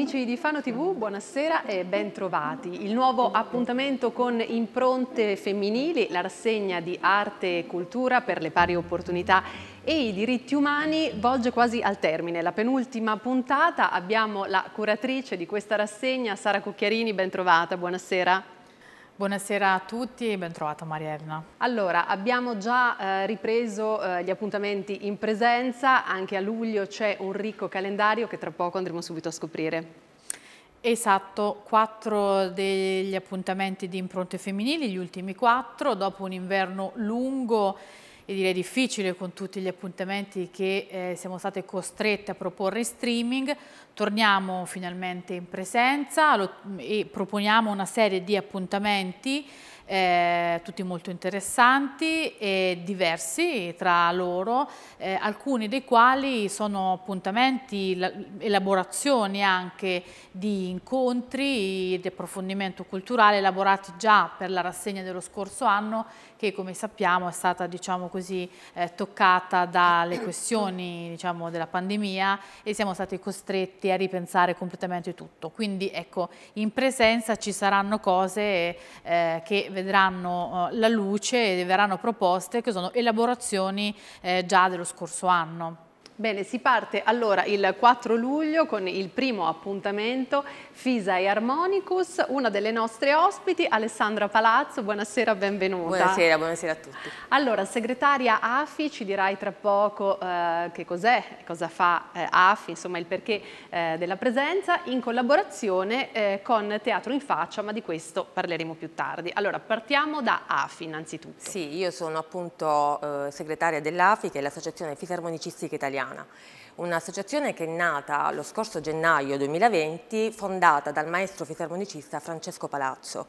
Amici di Fano TV, buonasera e bentrovati. Il nuovo appuntamento con Impronte Femminili, la rassegna di arte e cultura per le pari opportunità e i diritti umani volge quasi al termine. La penultima puntata abbiamo la curatrice di questa rassegna, Sara Cucchiarini, bentrovata, buonasera. Buonasera a tutti e bentrovata Maria Elena. Allora, abbiamo già eh, ripreso eh, gli appuntamenti in presenza, anche a luglio c'è un ricco calendario che tra poco andremo subito a scoprire. Esatto, quattro degli appuntamenti di impronte femminili, gli ultimi quattro, dopo un inverno lungo e direi difficile con tutti gli appuntamenti che eh, siamo state costrette a proporre in streaming. Torniamo finalmente in presenza lo, e proponiamo una serie di appuntamenti eh, tutti molto interessanti e diversi tra loro, eh, alcuni dei quali sono appuntamenti, elaborazioni anche di incontri di approfondimento culturale elaborati già per la rassegna dello scorso anno che come sappiamo è stata diciamo così, eh, toccata dalle questioni diciamo, della pandemia e siamo stati costretti a ripensare completamente tutto. Quindi ecco, in presenza ci saranno cose eh, che vedremo vedranno eh, la luce e verranno proposte che sono elaborazioni eh, già dello scorso anno. Bene, si parte allora il 4 luglio con il primo appuntamento Fisa e Harmonicus, una delle nostre ospiti, Alessandra Palazzo, buonasera, benvenuta. Buonasera, buonasera a tutti. Allora, segretaria AFI, ci dirai tra poco eh, che cos'è, cosa fa eh, AFI, insomma il perché eh, della presenza, in collaborazione eh, con Teatro in Faccia, ma di questo parleremo più tardi. Allora, partiamo da AFI innanzitutto. Sì, io sono appunto eh, segretaria dell'AFI, che è l'Associazione Fisarmonicistica Italiana Italiana, un'associazione che è nata lo scorso gennaio 2020, fondata dal maestro fisarmonicista Francesco Palazzo,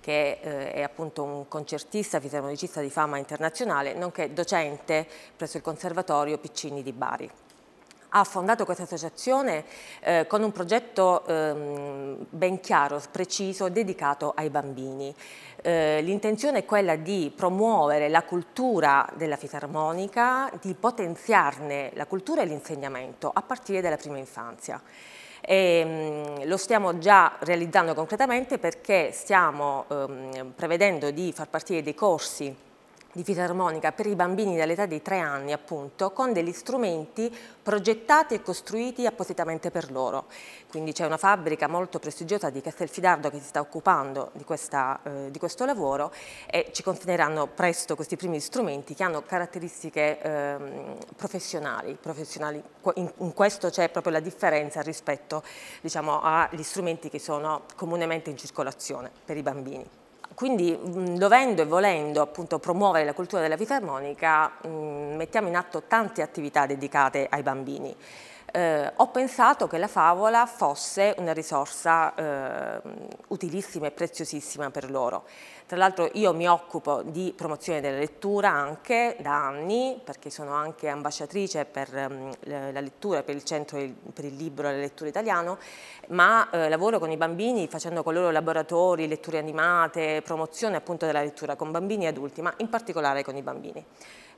che eh, è appunto un concertista fisarmonicista di fama internazionale, nonché docente presso il Conservatorio Piccini di Bari ha fondato questa associazione eh, con un progetto ehm, ben chiaro, preciso, dedicato ai bambini. Eh, l'intenzione è quella di promuovere la cultura della fisarmonica, di potenziarne la cultura e l'insegnamento a partire dalla prima infanzia. E, ehm, mh, lo stiamo già realizzando concretamente perché stiamo ehm, prevedendo di far partire dei corsi di fisarmonica per i bambini dall'età di tre anni appunto con degli strumenti progettati e costruiti appositamente per loro. Quindi c'è una fabbrica molto prestigiosa di Castelfidardo che si sta occupando di, questa, eh, di questo lavoro e ci consegneranno presto questi primi strumenti che hanno caratteristiche eh, professionali, professionali. In, in, questo c'è proprio la differenza rispetto diciamo, agli strumenti che sono comunemente in circolazione per i bambini quindi mm, dovendo e volendo appunto, promuovere la cultura della fisarmonica mm, mettiamo in atto tante attività dedicate ai bambini eh, ho pensato che la favola fosse una risorsa eh, utilissima e preziosissima per loro. Tra l'altro io mi occupo di promozione della lettura anche da anni, perché sono anche ambasciatrice per um, la lettura, per il centro per il libro e la lettura italiano, ma eh, lavoro con i bambini facendo con loro laboratori, letture animate, promozione appunto della lettura con bambini e adulti, ma in particolare con i bambini.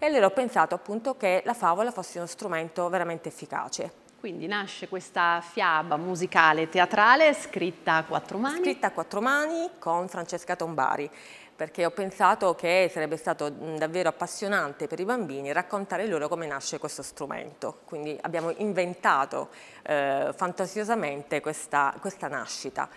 E allora ho pensato appunto che la favola fosse uno strumento veramente efficace. Quindi nasce questa fiaba musicale teatrale scritta a quattro mani. Scritta a quattro mani con Francesca Tombari perché ho pensato che sarebbe stato davvero appassionante per i bambini raccontare loro come nasce questo strumento. Quindi abbiamo inventato eh, fantasiosamente questa, questa nascita.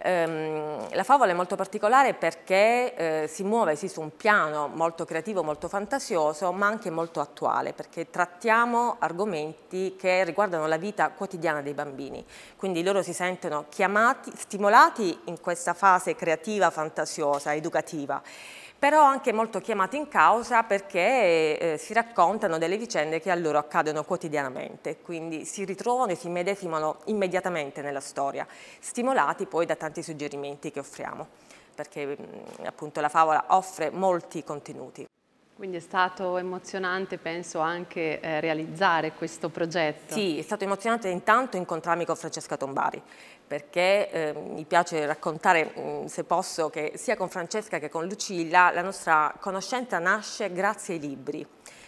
Ehm, la favola è molto particolare perché eh, si muove sì, su un piano molto creativo, molto fantasioso, ma anche molto attuale, perché trattiamo argomenti che riguardano la vita quotidiana dei bambini. Quindi loro si sentono chiamati, stimolati in questa fase creativa, fantasiosa, educativa però anche molto chiamati in causa perché eh, si raccontano delle vicende che a loro accadono quotidianamente, quindi si ritrovano e si medesimano immediatamente nella storia, stimolati poi da tanti suggerimenti che offriamo, perché mm, appunto la favola offre molti contenuti. Quindi è stato emozionante, penso, anche eh, realizzare questo progetto. Sì, è stato emozionante intanto incontrarmi con Francesca Tombari, perché eh, mi piace raccontare, mh, mhmm, se posso, che sia con Francesca che con Lucilla la nostra conoscenza nasce grazie ai libri,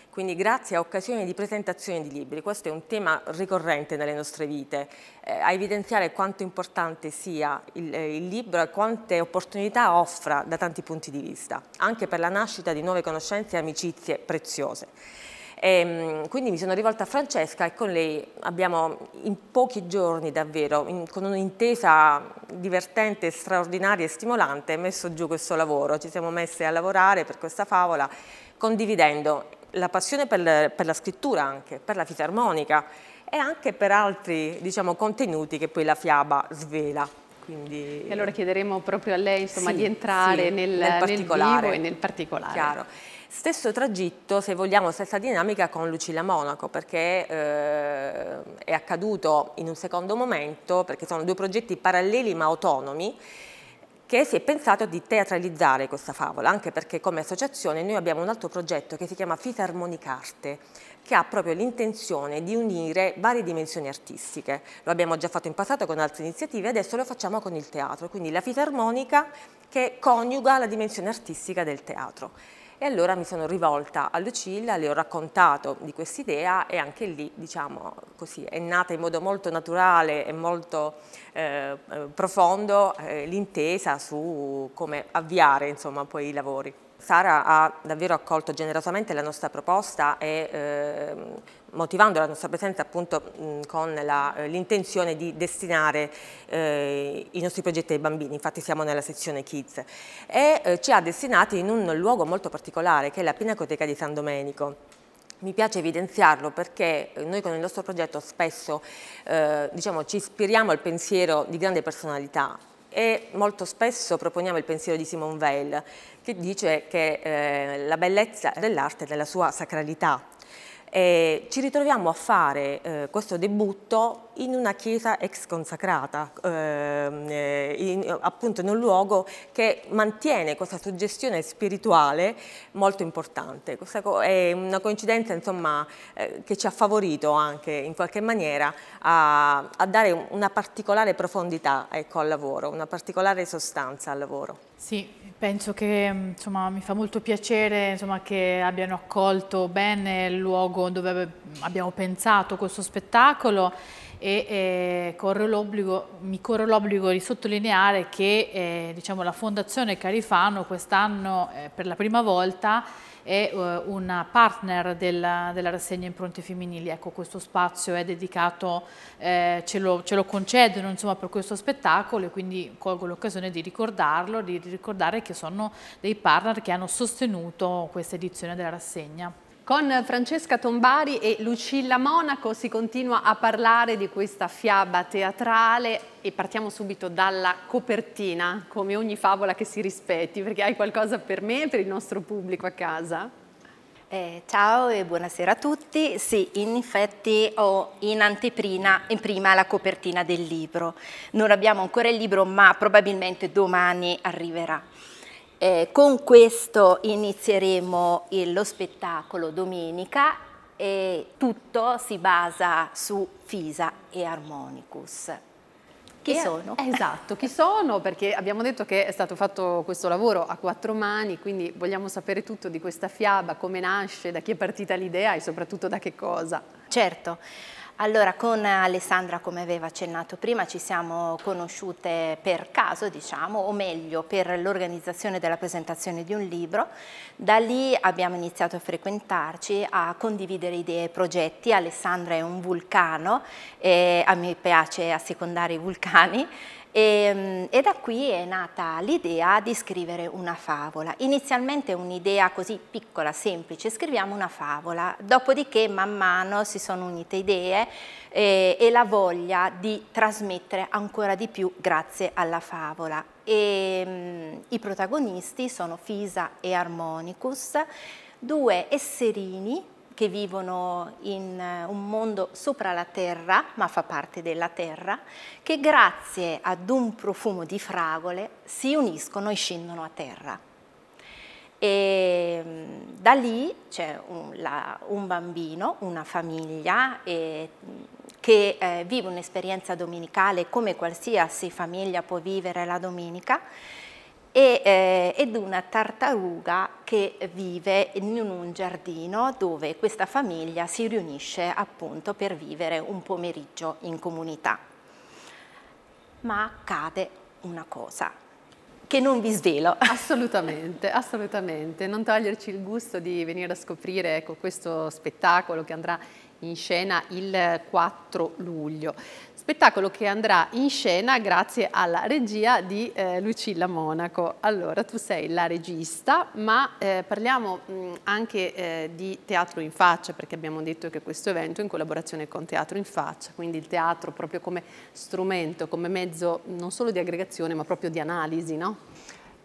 quindi grazie a occasioni di presentazione di libri. Questo è un tema ricorrente nelle nostre vite, eh, a evidenziare quanto importante sia il, eh, il libro e quante opportunità offra da tanti punti di vista, anche per la nascita di nuove conoscenze e amicizie preziose. E, ehm, quindi mi sono rivolta a Francesca e con lei abbiamo in pochi giorni davvero, in, con un'intesa divertente, straordinaria e stimolante, messo giù questo lavoro. Ci siamo messe a lavorare per questa favola condividendo la passione per, per la scrittura anche, per la fisarmonica e anche per altri diciamo, contenuti che poi la fiaba svela. Quindi... E allora chiederemo proprio a lei insomma, sì, di entrare sì, nel, nel, particolare. nel vivo e nel particolare. Chiaro. Stesso tragitto, se vogliamo, stessa dinamica con Lucilla Monaco, perché eh, è accaduto in un secondo momento, perché sono due progetti paralleli ma autonomi, che si è pensato di teatralizzare questa favola, anche perché come associazione noi abbiamo un altro progetto che si chiama Fisarmonicarte, che ha proprio l'intenzione di unire varie dimensioni artistiche. Lo abbiamo già fatto in passato con altre iniziative adesso lo facciamo con il teatro, quindi la fisarmonica che coniuga la dimensione artistica del teatro e allora mi sono rivolta a Lucilla, le ho raccontato di quest'idea e anche lì diciamo così è nata in modo molto naturale e molto eh, eh profondo eh, l'intesa su come avviare insomma poi i lavori. Sara ha davvero accolto generosamente la nostra proposta e eh, motivando la nostra presenza appunto mh, con eh, l'intenzione di destinare eh, i nostri progetti ai bambini, infatti siamo nella sezione Kids e eh, ci ha destinati in un luogo molto particolare che è la Pinacoteca di San Domenico. Mi piace evidenziarlo perché noi con il nostro progetto spesso eh, diciamo, ci ispiriamo al pensiero di grande personalità e molto spesso proponiamo il pensiero di Simone Weil che dice che eh, la bellezza dell'arte è della sua sacralità. E ci ritroviamo a fare eh, questo debutto in una chiesa ex consacrata, ehm, eh, in, appunto in un luogo che mantiene questa suggestione spirituale molto importante. Questa è una coincidenza insomma, eh, che ci ha favorito anche in qualche maniera a, a dare una particolare profondità ecco, al lavoro, una particolare sostanza al lavoro. Sì, penso che mm, insomma, mi fa molto piacere insomma, che abbiano accolto bene il luogo dove abbiamo pensato questo spettacolo e eh, mi corre l'obbligo di sottolineare che eh, diciamo, la Fondazione Carifano quest'anno eh, per la prima volta è eh, una partner della, della rassegna Impronte Femminili. Ecco, questo spazio è dedicato, eh, ce, lo, ce, lo, concedono insomma, per questo spettacolo e quindi colgo l'occasione di ricordarlo, di ricordare che sono dei partner che hanno sostenuto questa edizione della rassegna. Con Francesca Tombari e Lucilla Monaco si continua a parlare di questa fiaba teatrale e partiamo subito dalla copertina, come ogni favola che si rispetti, perché hai qualcosa per me per il nostro pubblico a casa? Eh, ciao e buonasera a tutti. Sì, in effetti ho in anteprima in prima la copertina del libro. Non abbiamo ancora il libro, ma probabilmente domani arriverà. Eh, con questo inizieremo lo spettacolo domenica e tutto si basa su Fisa e Harmonicus. Chi sono? Eh, esatto, chi sono? Perché abbiamo detto che è stato fatto questo lavoro a quattro mani, quindi vogliamo sapere tutto di questa fiaba, come nasce, da chi è partita l'idea e soprattutto da che cosa. Certo. Allora, con Alessandra, come aveva accennato prima, ci siamo conosciute per caso, diciamo, o meglio, per l'organizzazione della presentazione di un libro. Da lì abbiamo iniziato a frequentarci, a condividere idee e progetti. Alessandra è un vulcano, eh, a me piace assecondare i vulcani, e, ehm, e, da qui è nata l'idea di scrivere una favola. Inizialmente un'idea così piccola, semplice, scriviamo una favola, dopodiché man mano si sono unite idee eh, e la voglia di trasmettere ancora di più grazie alla favola. E, ehm, I protagonisti sono Fisa e Harmonicus, due esserini che vivono in eh, un mondo sopra la terra, ma fa parte della terra, che grazie ad un profumo di fragole si uniscono e scendono a terra. E mm, da lì c'è un, un, bambino, una famiglia eh, che eh, vive un'esperienza domenicale come qualsiasi famiglia può vivere la domenica e, eh, ed una tartaruga che vive in un giardino dove questa famiglia si riunisce appunto per vivere un pomeriggio in comunità. Ma accade una cosa che non vi svelo. Assolutamente, assolutamente. Non toglierci il gusto di venire a scoprire ecco, questo spettacolo che andrà in scena il 4 luglio spettacolo che andrà in scena grazie alla regia di eh, Lucilla Monaco. Allora, tu sei la regista, ma eh, parliamo mh, anche eh, di Teatro in Faccia, perché abbiamo detto che questo evento è in collaborazione con Teatro in Faccia, quindi il teatro proprio come strumento, come mezzo non solo di aggregazione, ma proprio di analisi, no?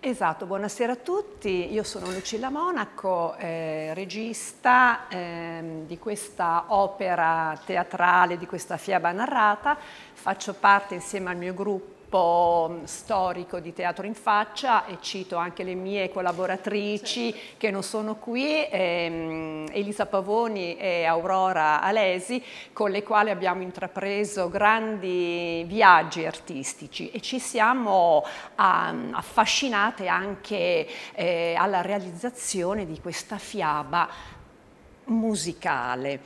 Esatto, buonasera a tutti, io sono Lucilla Monaco, eh, regista eh, di questa opera teatrale, di questa fiaba narrata, faccio parte insieme al mio gruppo gruppo mm, storico di Teatro in Faccia e cito anche le mie collaboratrici sì. Certo. che non sono qui, ehm, Elisa Pavoni e Aurora Alesi, con le quali abbiamo intrapreso grandi viaggi artistici e ci siamo um, affascinate anche eh, alla realizzazione di questa fiaba musicale.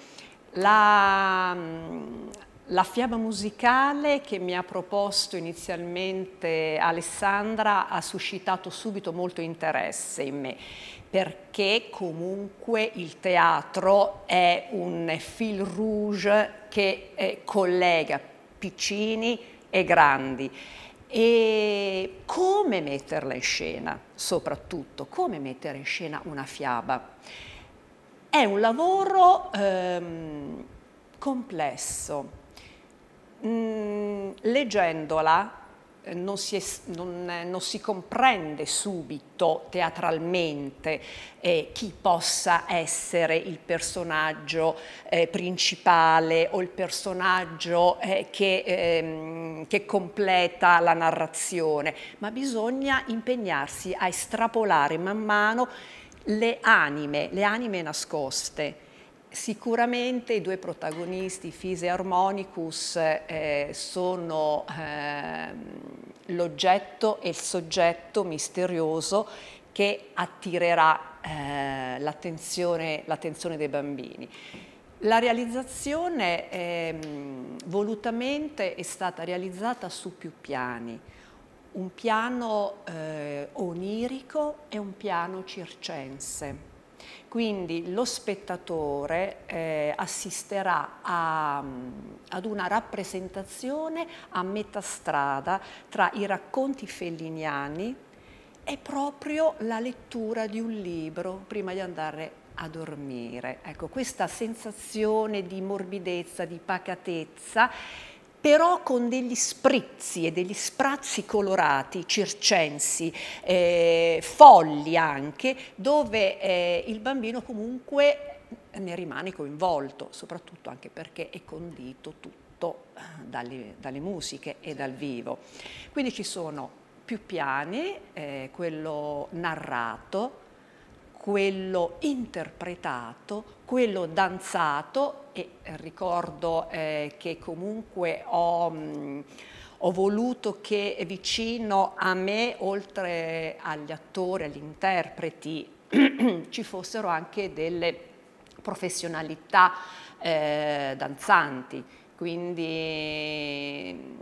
La, um, la fiaba musicale che mi ha proposto inizialmente Alessandra ha suscitato subito molto interesse in me perché comunque il teatro è un fil rouge che eh, collega piccini e grandi e come metterla in scena soprattutto, come mettere in scena una fiaba. È un lavoro ehm, complesso, mh, mm, leggendola eh, non si, es, non, eh, non si, comprende subito teatralmente eh, chi possa essere il personaggio eh, principale o il personaggio eh, che, ehm, che, completa la narrazione, ma bisogna impegnarsi a estrapolare man mano le anime, le anime nascoste Sicuramente i due protagonisti, Fise e Harmonicus, eh, sono eh, l'oggetto e il soggetto misterioso che attirerà eh, l'attenzione, dei bambini. La realizzazione ehm, volutamente è stata realizzata su più piani, un piano eh, onirico e un piano circense quindi lo spettatore eh, assisterà a, mm, ad una rappresentazione a metà strada tra i racconti felliniani e proprio la lettura di un libro prima di andare a dormire. Ecco, questa sensazione di morbidezza, di pacatezza però con degli sprizzi e degli sprazzi colorati, circensi, eh, folli anche, dove eh, il bambino comunque ne rimane coinvolto, soprattutto anche perché è condito tutto eh, dalle, dalle musiche e dal vivo. Quindi ci sono più piani, eh, quello narrato, quello interpretato, quello danzato e ricordo eh, che comunque ho, mh, mm, ho, voluto che vicino a me, oltre agli attori, agli interpreti, ci fossero anche delle professionalità eh, danzanti, quindi mm,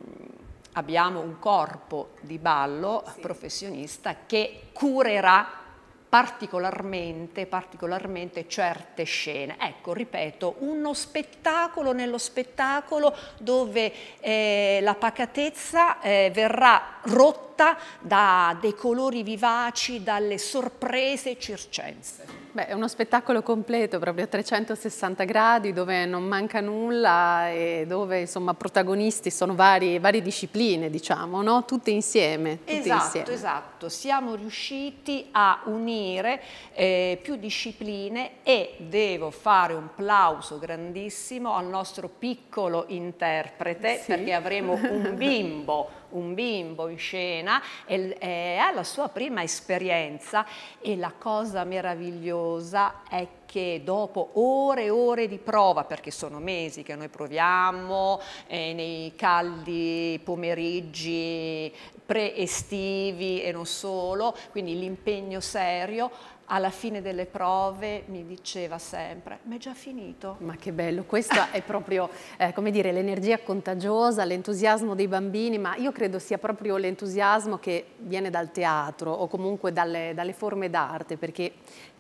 abbiamo un corpo di ballo sì. professionista che curerà particolarmente, particolarmente certe scene. Ecco, ripeto, uno spettacolo nello spettacolo dove eh, la pacatezza eh, verrà rotta da dei colori vivaci, dalle sorprese circense. Beh, è uno spettacolo completo, proprio a 360 gradi, dove non manca nulla e dove insomma protagonisti sono vari, varie discipline, diciamo, no? tutte insieme. Tutte esatto, insieme. esatto. Siamo riusciti a unire eh, più discipline e devo fare un plauso grandissimo al nostro piccolo interprete, sì. perché avremo un bimbo un bimbo in scena e, ha la sua prima esperienza e la cosa meravigliosa è che dopo ore e ore di prova, perché sono mesi che noi proviamo eh, nei caldi pomeriggi pre-estivi e non solo, quindi l'impegno serio, alla fine delle prove mi diceva sempre ma è già finito. Ma che bello, questa è proprio eh, come dire l'energia contagiosa, l'entusiasmo dei bambini, ma io credo sia proprio l'entusiasmo che viene dal teatro o comunque dalle, dalle forme d'arte perché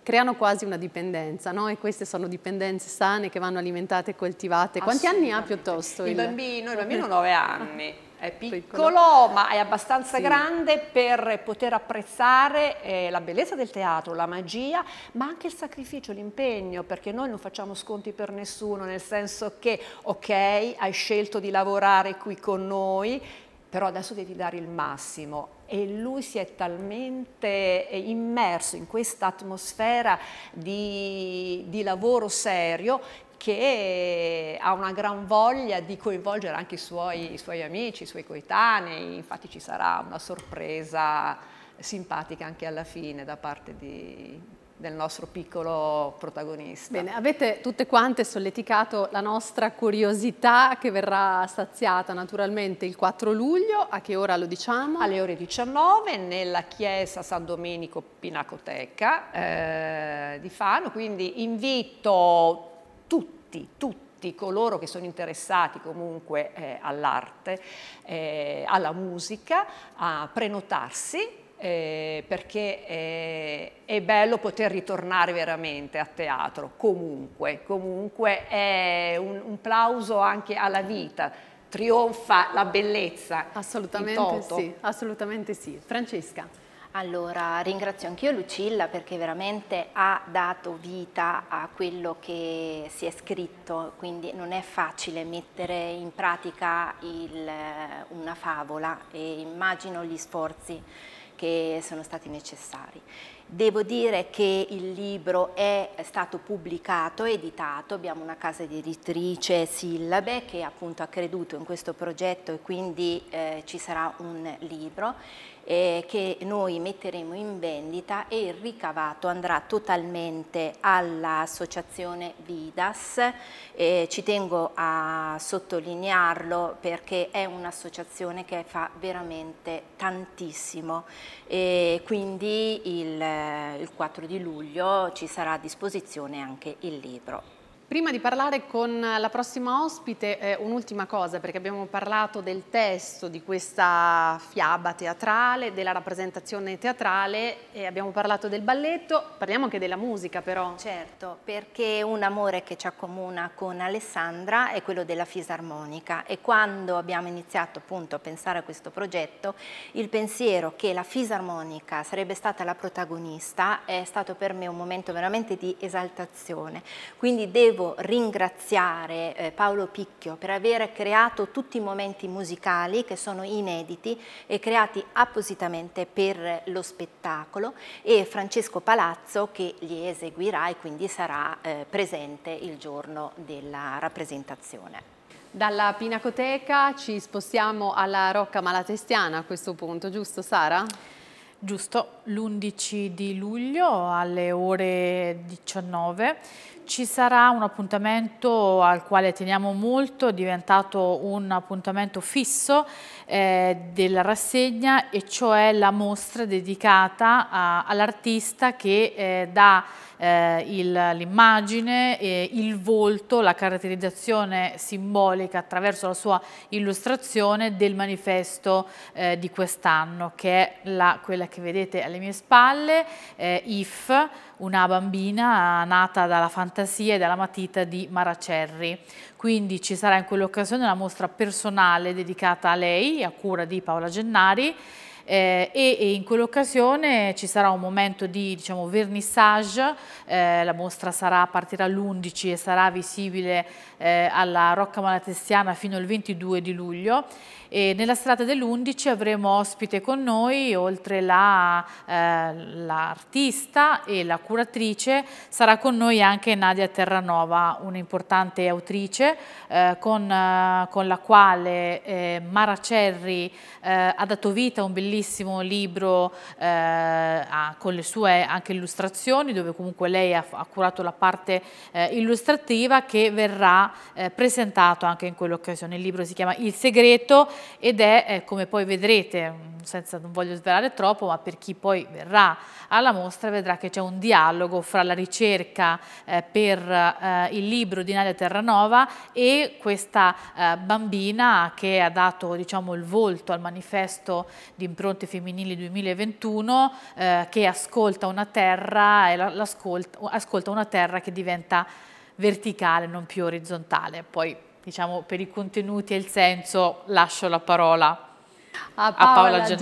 creano quasi una dipendenza no? e queste sono dipendenze sane che vanno alimentate e coltivate. Quanti anni ha piuttosto? Il, il... bambino, il bambino 9 anni. È piccolo, piccolo. ma è abbastanza sì. grande per poter apprezzare eh, la bellezza del teatro, la magia, ma anche il sacrificio, l'impegno, perché noi non facciamo sconti per nessuno, nel senso che, ok, hai scelto di lavorare qui con noi, però adesso devi dare il massimo e lui si è talmente eh, immerso in questa atmosfera di, di, lavoro serio che ha una gran voglia di coinvolgere anche i suoi, i suoi amici, i suoi coetanei, infatti ci sarà una sorpresa simpatica anche alla fine da parte di, del nostro piccolo protagonista. Bene, avete tutte quante solleticato la nostra curiosità che verrà saziata naturalmente il 4 luglio, a che ora lo diciamo? Alle ore 19 nella chiesa San Domenico Pinacoteca eh, di Fano, quindi invito tutti, tutti coloro che sono interessati comunque eh, all'arte, eh, alla musica, a prenotarsi eh, perché eh, è bello poter ritornare veramente a teatro, comunque, comunque è un, un plauso anche alla vita, trionfa la bellezza. Assolutamente sì, assolutamente sì. Francesca. Allora, ringrazio anch'io Lucilla perché veramente ha dato vita a quello che si è scritto, quindi non è facile mettere in pratica il, una favola e immagino gli sforzi che sono stati necessari. Devo dire che il libro è stato pubblicato, editato, abbiamo una casa editrice Sillabe che appunto ha creduto in questo progetto e quindi eh, ci sarà un libro eh, che noi metteremo in vendita e il ricavato andrà totalmente all'associazione Vidas, eh, ci tengo a sottolinearlo perché è un'associazione che fa veramente tantissimo e eh, quindi il, eh, il 4 di luglio ci sarà a disposizione anche il libro. Prima di parlare con la prossima ospite, eh, un'ultima cosa, perché abbiamo parlato del testo di questa fiaba teatrale, della rappresentazione teatrale e abbiamo parlato del balletto, parliamo anche della musica però. Certo, perché un amore che ci accomuna con Alessandra è quello della fisarmonica e quando abbiamo iniziato appunto a pensare a questo progetto, il pensiero che la fisarmonica sarebbe stata la protagonista è stato per me un momento veramente di esaltazione, quindi devo devo ringraziare eh, Paolo Picchio per aver creato tutti i momenti musicali che sono inediti e creati appositamente per lo spettacolo e Francesco Palazzo che li eseguirà e quindi sarà eh, presente il giorno della rappresentazione. Dalla Pinacoteca ci spostiamo alla Rocca Malatestiana a questo punto, giusto Sara? Giusto, l'11 di luglio alle ore 19 ci sarà un appuntamento al quale teniamo molto, è diventato un appuntamento fisso eh, della rassegna e cioè la mostra dedicata all'artista che eh, dà eh, l'immagine, il volto, la caratterizzazione simbolica attraverso la sua illustrazione del manifesto eh, di quest'anno che è la, quella che vedete alle mie spalle, eh, IF, una bambina nata dalla fantasia e dalla matita di Maracerri. Quindi ci sarà in quell'occasione una mostra personale dedicata a lei, a cura di Paola Gennari, eh, e, e, in quell'occasione ci sarà un momento di diciamo, vernissage, eh, la mostra sarà, partirà all'11 e sarà visibile eh, alla Rocca Malatestiana fino al 22 di luglio e nella strada dell'11 avremo ospite con noi, oltre l'artista la, eh, e la curatrice, sarà con noi anche Nadia Terranova, un'importante autrice eh, con, eh, con, la quale eh, Mara Cerri eh, ha dato vita a un bellissimo libro eh, a, con le sue anche illustrazioni, dove comunque lei ha, ha curato la parte illustrativa che verrà presentato anche in quell'occasione. Il libro si chiama Il segreto ed è, eh, come poi vedrete, mm, senza, non voglio svelare troppo, ma per chi poi verrà alla mostra vedrà che c'è un dialogo fra la ricerca eh, per eh, il libro di Nadia Terranova e questa eh, bambina che ha dato diciamo, il volto al manifesto di impronte femminili 2021 eh, che ascolta una terra e ascolta una terra che diventa verticale, non più orizzontale. Poi diciamo, per i contenuti e il senso lascio la parola a Paola, a Paola Gennari,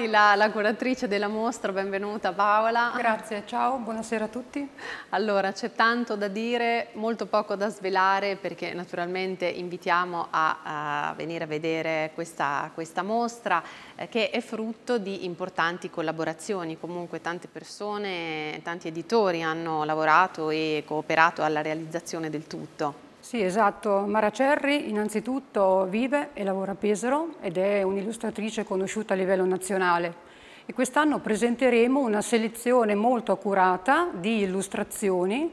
Gennari la, la, curatrice della mostra, benvenuta Paola. Grazie, ciao, buonasera a tutti. Allora, c'è tanto da dire, molto poco da svelare perché naturalmente invitiamo a, a venire a vedere questa, questa mostra eh, che è frutto di importanti collaborazioni, comunque tante persone, tanti editori hanno lavorato e cooperato alla realizzazione del tutto. Sì, esatto. Mara Cerri innanzitutto vive e lavora a Pesaro ed è un'illustratrice conosciuta a livello nazionale. E quest'anno presenteremo una selezione molto accurata di illustrazioni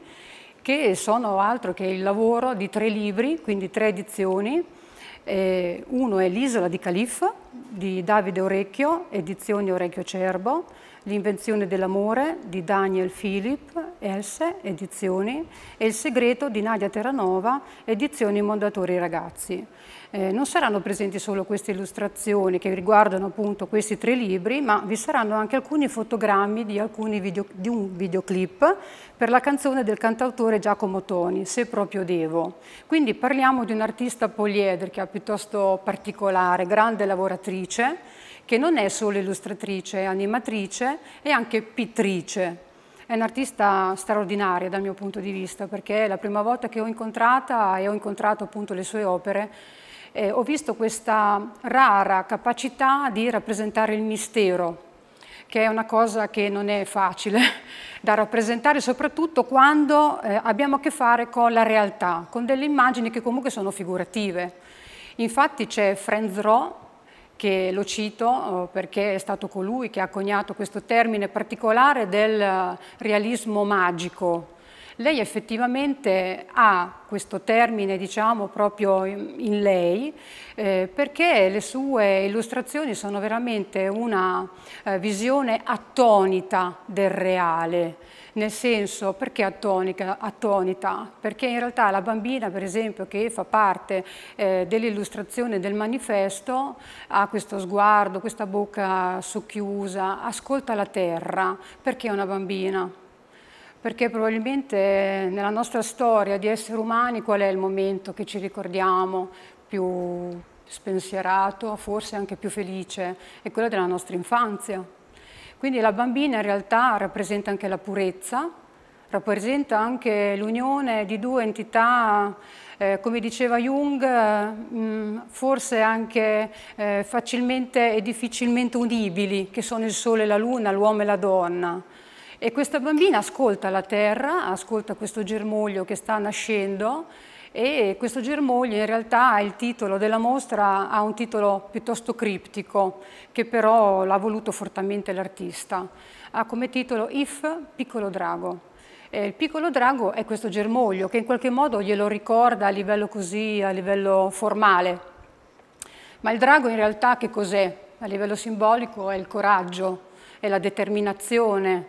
che sono altro che il lavoro di tre libri, quindi tre edizioni. Eh, uno è L'isola di Calif di Davide Orecchio, edizioni Orecchio Cerbo, L'invenzione dell'amore di Daniel Philip, Else, edizioni, e Il segreto di Nadia Terranova, edizioni Mondatori Ragazzi. Eh, non saranno presenti solo queste illustrazioni che riguardano appunto questi tre libri, ma vi saranno anche alcuni fotogrammi di, alcuni video, di un videoclip per la canzone del cantautore Giacomo Toni, Se proprio devo. Quindi parliamo di un'artista poliedrica piuttosto particolare, grande lavoratrice, che non è solo illustratrice, è animatrice e anche pittrice. È un'artista straordinaria dal mio punto di vista perché è la prima volta che ho incontrata e ho incontrato appunto le sue opere eh, ho visto questa rara capacità di rappresentare il mistero, che è una cosa che non è facile da rappresentare, soprattutto quando eh, abbiamo a che fare con la realtà, con delle immagini che comunque sono figurative. Infatti c'è Franz Rowe, che lo cito eh, perché è stato colui che ha coniato questo termine particolare del eh, realismo magico. Lei effettivamente ha questo termine, diciamo, proprio in lei, eh, perché le sue illustrazioni sono veramente una eh, visione attonita del reale nel senso, perché attonica, attonita? Perché in realtà la bambina, per esempio, che fa parte eh, dell'illustrazione del manifesto, ha questo sguardo, questa bocca socchiusa, ascolta la terra, perché è una bambina? Perché probabilmente eh, nella nostra storia di esseri umani qual è il momento che ci ricordiamo più spensierato, forse anche più felice? È quello della nostra infanzia quindi la bambina in realtà rappresenta anche la purezza, rappresenta anche l'unione di due entità, eh, come diceva Jung, mh, eh, mm, forse anche eh, facilmente e difficilmente unibili, che sono il sole e la luna, l'uomo e la donna. E questa bambina ascolta la terra, ascolta questo germoglio che sta nascendo e questo germoglio in realtà il titolo della mostra ha un titolo piuttosto criptico che però l'ha voluto fortemente l'artista. Ha come titolo If Piccolo Drago. Eh, il piccolo drago è questo germoglio che in qualche modo glielo ricorda a livello così, a livello formale. Ma il drago in realtà che cos'è? A livello simbolico è il coraggio, è la determinazione,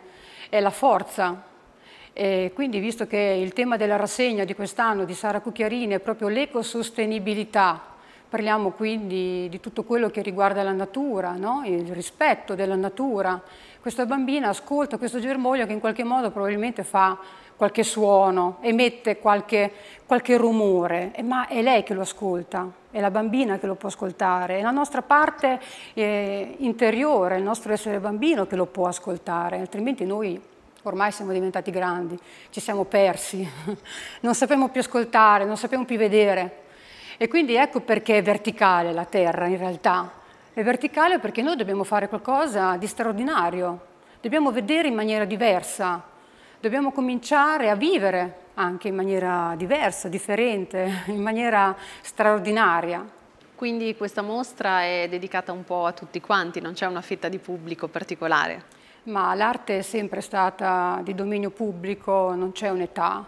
è la forza, e quindi visto che il tema della rassegna di quest'anno di Sara Cucchiarini è proprio l'ecosostenibilità, parliamo quindi di tutto quello che riguarda la natura, no? il rispetto della natura, questa bambina ascolta questo germoglio che in qualche modo probabilmente fa qualche suono, emette qualche, qualche rumore, ma è lei che lo ascolta, è la bambina che lo può ascoltare, è la nostra parte eh, interiore, il nostro essere bambino che lo può ascoltare, altrimenti noi Ormai siamo diventati grandi, ci siamo persi, non sappiamo più ascoltare, non sappiamo più vedere. E quindi ecco perché è verticale la Terra in realtà. È verticale perché noi dobbiamo fare qualcosa di straordinario, dobbiamo vedere in maniera diversa, dobbiamo cominciare a vivere anche in maniera diversa, differente, in maniera straordinaria. Quindi questa mostra è dedicata un po' a tutti quanti, non c'è una fetta di pubblico particolare ma l'arte è sempre stata di dominio pubblico, non c'è un'età.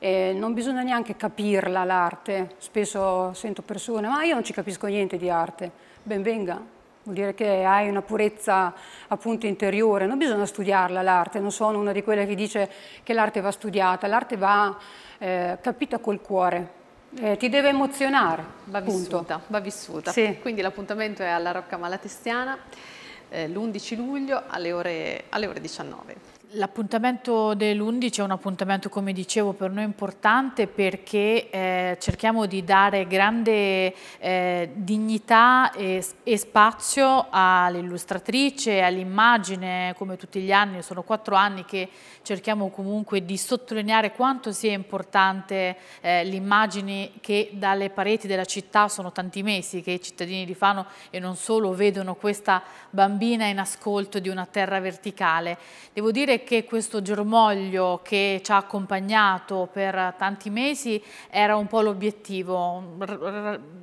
non bisogna neanche capirla l'arte, spesso sento persone, ma io non ci capisco niente di arte, ben venga, vuol dire che hai una purezza appunto interiore, non bisogna studiarla l'arte, non sono una di quelle che dice che l'arte va studiata, l'arte va eh, capita col cuore. Eh, ti deve emozionare, va vissuta, va vissuta. Sì. Quindi l'appuntamento è alla Rocca Malatestiana. Eh, l'11 luglio alle ore, alle ore 19. L'appuntamento dell'11 è un appuntamento, come dicevo, per noi importante perché eh, cerchiamo di dare grande eh, dignità e, e spazio all'illustratrice, all'immagine, come tutti gli anni, sono quattro anni che cerchiamo comunque di sottolineare quanto sia importante eh, l'immagine che dalle pareti della città sono tanti mesi che i cittadini di Fano e non solo vedono questa bambina in ascolto di una terra verticale. Devo dire che questo germoglio che ci ha accompagnato per tanti mesi era un po' l'obiettivo,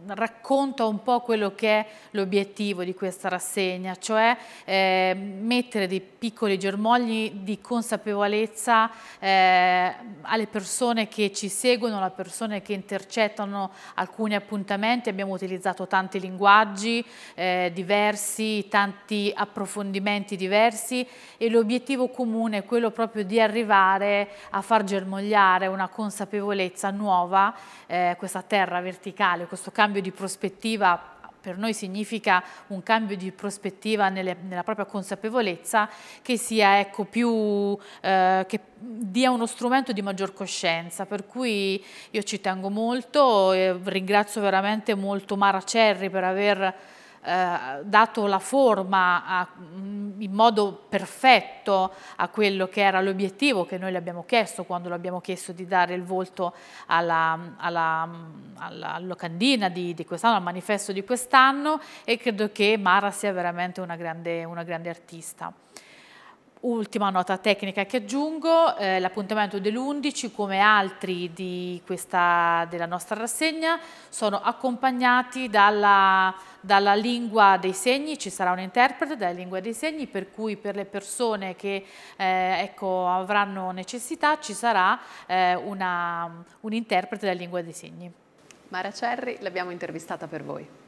racconta un po' quello che è l'obiettivo di questa rassegna, cioè eh, mettere dei piccoli germogli di consapevolezza eh, alle persone che ci seguono, alle persone che intercettano alcuni appuntamenti, abbiamo utilizzato tanti linguaggi eh, diversi, tanti approfondimenti diversi e l'obiettivo comune comune è quello proprio di arrivare a far germogliare una consapevolezza nuova, eh, questa terra verticale, questo cambio di prospettiva per noi significa un cambio di prospettiva nelle, nella propria consapevolezza che sia ecco, più eh, che dia uno strumento di maggior coscienza per cui io ci tengo molto e ringrazio veramente molto Mara Cerri per aver eh, dato la forma a, mm, in modo perfetto a quello che era l'obiettivo che noi le abbiamo chiesto quando le abbiamo chiesto di dare il volto alla, alla, mm, alla locandina di, di quest'anno, al manifesto di quest'anno e credo che Mara sia veramente una grande, una grande artista. Ultima nota tecnica che aggiungo, eh, l'appuntamento dell'11 come altri di questa, della nostra rassegna sono accompagnati dalla, dalla, lingua dei segni, ci sarà un interprete della lingua dei segni per cui per le persone che eh, ecco, avranno necessità ci sarà eh, una, un interprete della lingua dei segni. Mara Cerri l'abbiamo intervistata per voi.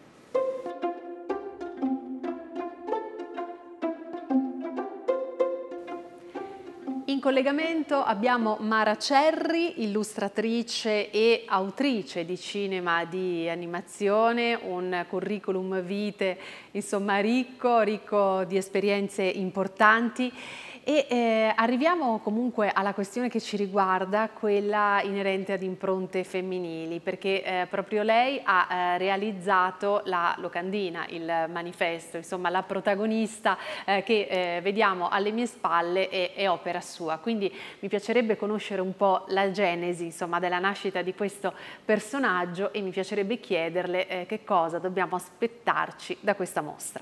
collegamento abbiamo Mara Cerri, illustratrice e autrice di cinema di animazione, un curriculum vitae insomma ricco, ricco di esperienze importanti e eh, arriviamo comunque alla questione che ci riguarda, quella inerente ad impronte femminili, perché eh, proprio lei ha eh, realizzato la locandina, il manifesto, insomma la protagonista eh, che eh, vediamo alle mie spalle è, è, opera sua. Quindi mi piacerebbe conoscere un po' la genesi insomma, della nascita di questo personaggio e mi piacerebbe chiederle eh, che cosa dobbiamo aspettarci da questa mostra.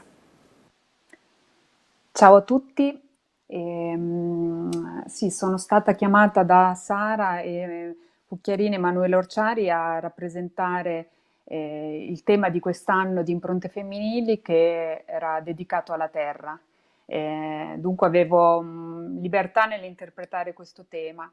Ciao a tutti, e, ehm, sì, sono stata chiamata da Sara e eh, Cucchiarini Emanuele Orciari a rappresentare eh, il tema di quest'anno di impronte femminili che era dedicato alla terra. Eh, dunque avevo mh, mm, libertà nell'interpretare questo tema.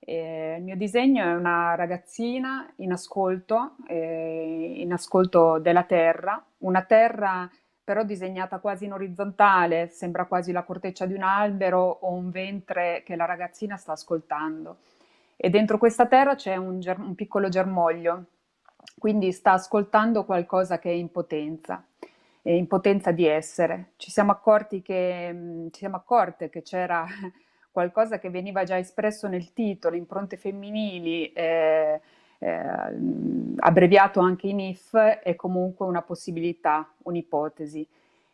Eh, il mio disegno è una ragazzina in ascolto, eh, in ascolto della terra, una terra però disegnata quasi in orizzontale, sembra quasi la corteccia di un albero o un ventre che la ragazzina sta ascoltando. E dentro questa terra c'è un, ger- un piccolo germoglio, quindi sta ascoltando qualcosa che è in potenza, è in potenza di essere. Ci siamo, che, mm, ci siamo accorte che c'era qualcosa che veniva già espresso nel titolo, impronte femminili, eh, eh, abbreviato anche in IF, è comunque una possibilità, un'ipotesi.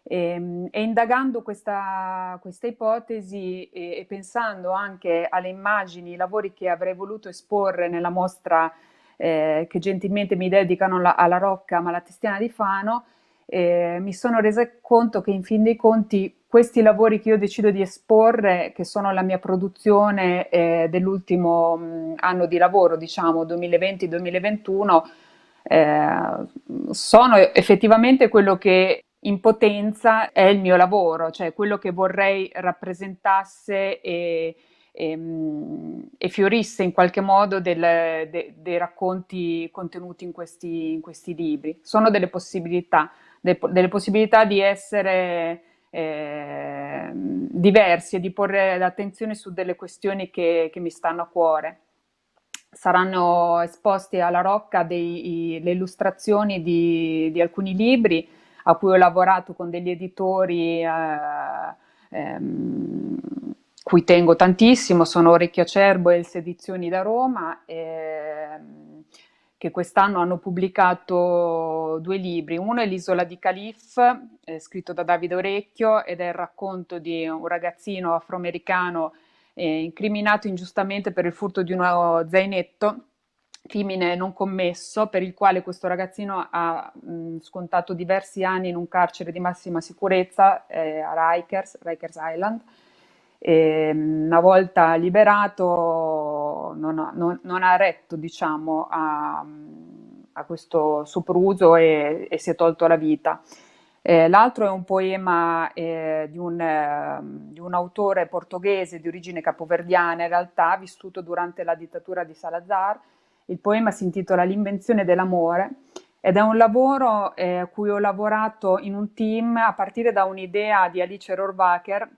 E, ehm, e, indagando questa, questa ipotesi e, e, pensando anche alle immagini, ai lavori che avrei voluto esporre nella mostra eh, che gentilmente mi dedicano la, alla Rocca Malatestiana di Fano, eh, mi sono resa conto che in fin dei conti questi lavori che io decido di esporre, che sono la mia produzione eh, dell'ultimo mh, mm, anno di lavoro, diciamo 2020-2021, eh, sono effettivamente quello che in potenza è il mio lavoro, cioè quello che vorrei rappresentasse e, e, mm, e fiorisse in qualche modo del, de, dei racconti contenuti in questi, in questi libri. Sono delle possibilità, de, delle possibilità di essere eh, diversi e di porre l'attenzione su delle questioni che, che mi stanno a cuore. Saranno esposti alla Rocca dei, i, le illustrazioni di, di, alcuni libri a cui ho lavorato con degli editori eh, ehm, cui tengo tantissimo, sono Orecchio Acerbo e Sedizioni da Roma. Eh, che quest'anno hanno pubblicato due libri. Uno è L'isola di Calif, eh, scritto da Davide Orecchio, ed è il racconto di un ragazzino afroamericano eh, incriminato ingiustamente per il furto di uno zainetto, crimine non commesso, per il quale questo ragazzino ha mh, scontato diversi anni in un carcere di massima sicurezza eh, a Rikers, Rikers Island. E, ehm, una volta liberato non ha, non, non ha retto diciamo, a, a, questo sopruso e, e, si è tolto la vita. Eh, l'altro è un poema eh, di, un, eh, di, un, autore portoghese di origine capoverdiana, in realtà vissuto durante la dittatura di Salazar. Il poema si intitola L'invenzione dell'amore ed è un lavoro eh, a cui ho lavorato in un team a partire da un'idea di Alice Rohrbacher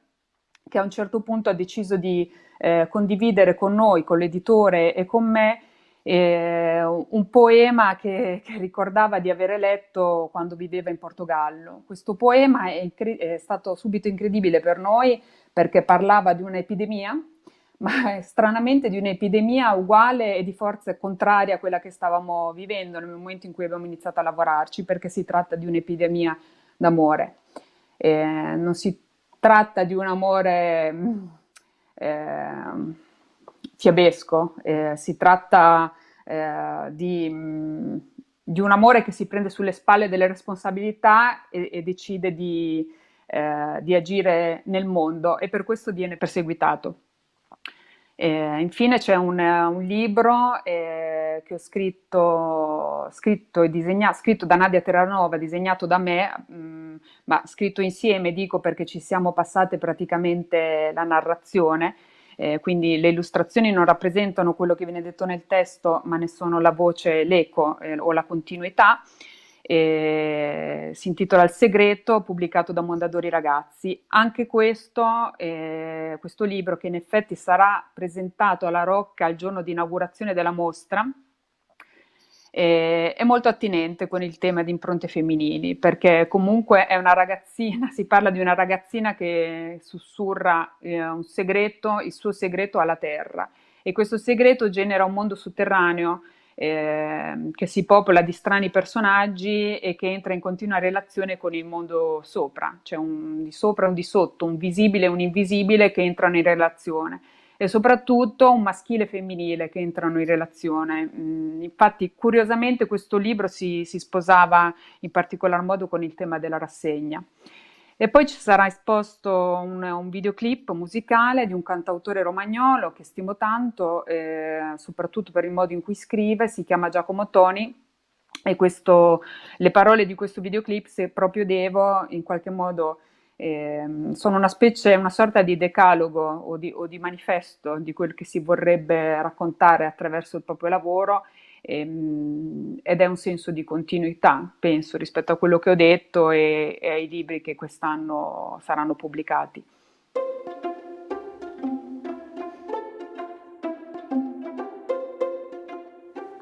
che a un certo punto ha deciso di eh, condividere con noi, con l'editore e con me, eh, un poema che, che, ricordava di aver letto quando viveva in Portogallo. Questo poema è, è, stato subito incredibile per noi perché parlava di un'epidemia, ma stranamente di un'epidemia uguale e di forze contrarie a quella che stavamo vivendo nel momento in cui abbiamo iniziato a lavorarci, perché si tratta di un'epidemia d'amore. Eh, non si tratta di un amore mm, Ehm, fiabesco, eh, si tratta eh, di, di, un amore che si prende sulle spalle delle responsabilità e, e decide di, eh, di agire nel mondo e per questo viene perseguitato. Eh, infine c'è un, un, libro eh, che ho scritto, scritto, e disegnato, scritto da Nadia Terranova, disegnato da me, mh, mm, ma scritto insieme, dico perché ci siamo passate praticamente la narrazione, eh, quindi le illustrazioni non rappresentano quello che viene detto nel testo, ma ne sono la voce, l'eco eh, o la continuità eh, si intitola Il segreto, pubblicato da Mondadori Ragazzi. Anche questo, eh, questo libro che in effetti sarà presentato alla Rocca al giorno di inaugurazione della mostra, eh, è molto attinente con il tema di impronte femminili, perché comunque è una ragazzina, si parla di una ragazzina che sussurra eh, un segreto, il suo segreto alla terra e questo segreto genera un mondo sotterraneo Ehm, che si popola di strani personaggi e che entra in continua relazione con il mondo sopra, c'è un di sopra e un di sotto, un visibile e un invisibile che entrano in relazione e soprattutto un maschile e femminile che entrano in relazione. Mm, infatti, curiosamente, questo libro si, si sposava in particolar modo con il tema della rassegna. E poi ci sarà esposto un, un videoclip musicale di un cantautore romagnolo che stimo tanto, eh, soprattutto per il modo in cui scrive, si chiama Giacomo Toni. E questo, le parole di questo videoclip, se proprio devo, in qualche modo eh, sono una specie, una sorta di decalogo o di, o di manifesto di quel che si vorrebbe raccontare attraverso il proprio lavoro Ehm, ed è un senso di continuità, penso, rispetto a quello che ho detto e, e ai libri che quest'anno saranno pubblicati.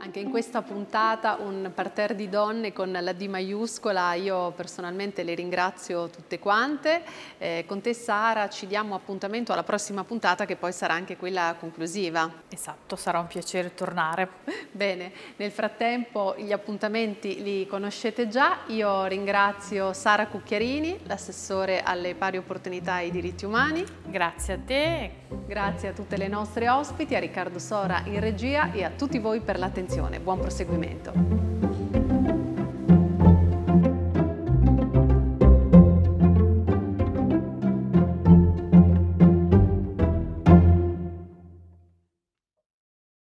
anche in questa puntata un parterre di donne con la D maiuscola, io personalmente le ringrazio tutte quante. Eh, con te Sara ci diamo appuntamento alla prossima puntata che poi sarà anche quella conclusiva. Esatto, sarà un piacere tornare. Bene, nel frattempo gli appuntamenti li conoscete già, io ringrazio Sara Cucchiarini, l'assessore alle pari opportunità e ai diritti umani. Grazie a te. Grazie a tutte le nostre ospiti, a Riccardo Sora in regia e a tutti voi per l'attenzione trasmissione. Buon proseguimento.